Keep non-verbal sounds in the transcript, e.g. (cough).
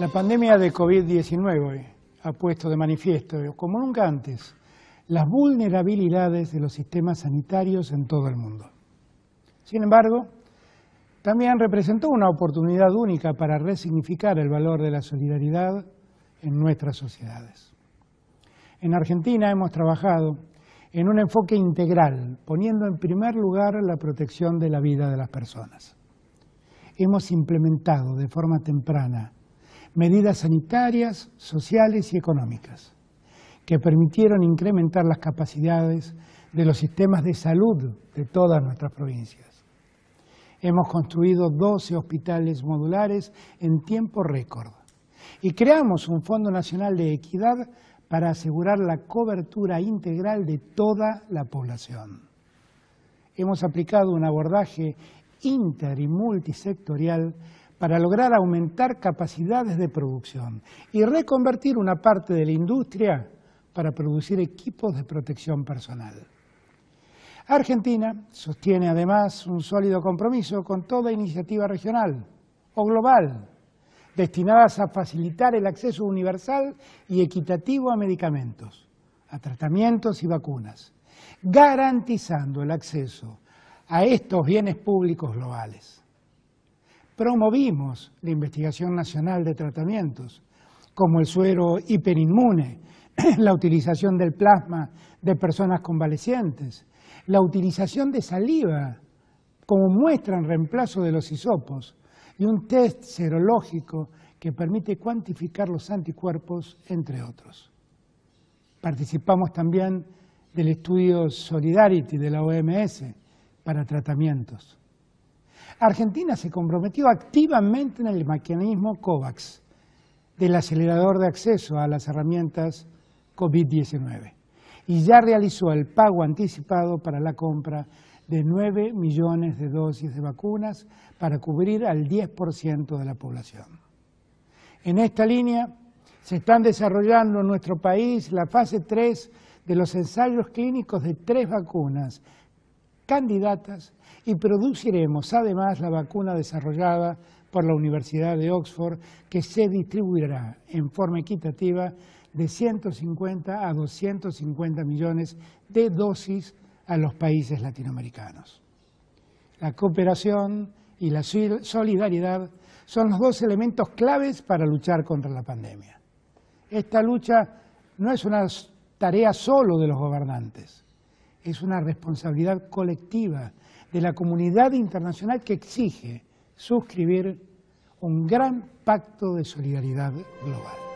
La pandemia de COVID-19 ha puesto de manifiesto, como nunca antes, las vulnerabilidades de los sistemas sanitarios en todo el mundo. Sin embargo, también representó una oportunidad única para resignificar el valor de la solidaridad en nuestras sociedades. En Argentina hemos trabajado en un enfoque integral, poniendo en primer lugar la protección de la vida de las personas. Hemos implementado de forma temprana medidas sanitarias, sociales y económicas, que permitieron incrementar las capacidades de los sistemas de salud de todas nuestras provincias. Hemos construido 12 hospitales modulares en tiempo récord y creamos un Fondo Nacional de Equidad para asegurar la cobertura integral de toda la población. Hemos aplicado un abordaje inter y multisectorial para lograr aumentar capacidades de producción y reconvertir una parte de la industria para producir equipos de protección personal. Argentina sostiene además un sólido compromiso con toda iniciativa regional o global destinadas a facilitar el acceso universal y equitativo a medicamentos, a tratamientos y vacunas, garantizando el acceso a estos bienes públicos globales. Promovimos la investigación nacional de tratamientos, como el suero hiperinmune, (clears throat) la utilización del plasma de personas convalecientes, la utilización de saliva como muestra en reemplazo de los hisopos y un test serológico que permite cuantificar los anticuerpos, entre otros. Participamos también del estudio Solidarity de la OMS para tratamientos. Argentina se comprometió activamente en el mecanismo COVAX, del acelerador de acceso a las herramientas COVID-19, y ya realizó el pago anticipado para la compra de 9 millones de dosis de vacunas para cubrir al 10% de la población. En esta línea se están desarrollando en nuestro país la fase 3 de los ensayos clínicos de tres vacunas candidatas y produciremos además la vacuna desarrollada por la Universidad de Oxford que se distribuirá en forma equitativa de 150 a 250 millones de dosis a los países latinoamericanos. La cooperación y la solidaridad son los dos elementos claves para luchar contra la pandemia. Esta lucha no es una tarea solo de los gobernantes, es una responsabilidad colectiva de la comunidad internacional que exige suscribir un gran pacto de solidaridad global.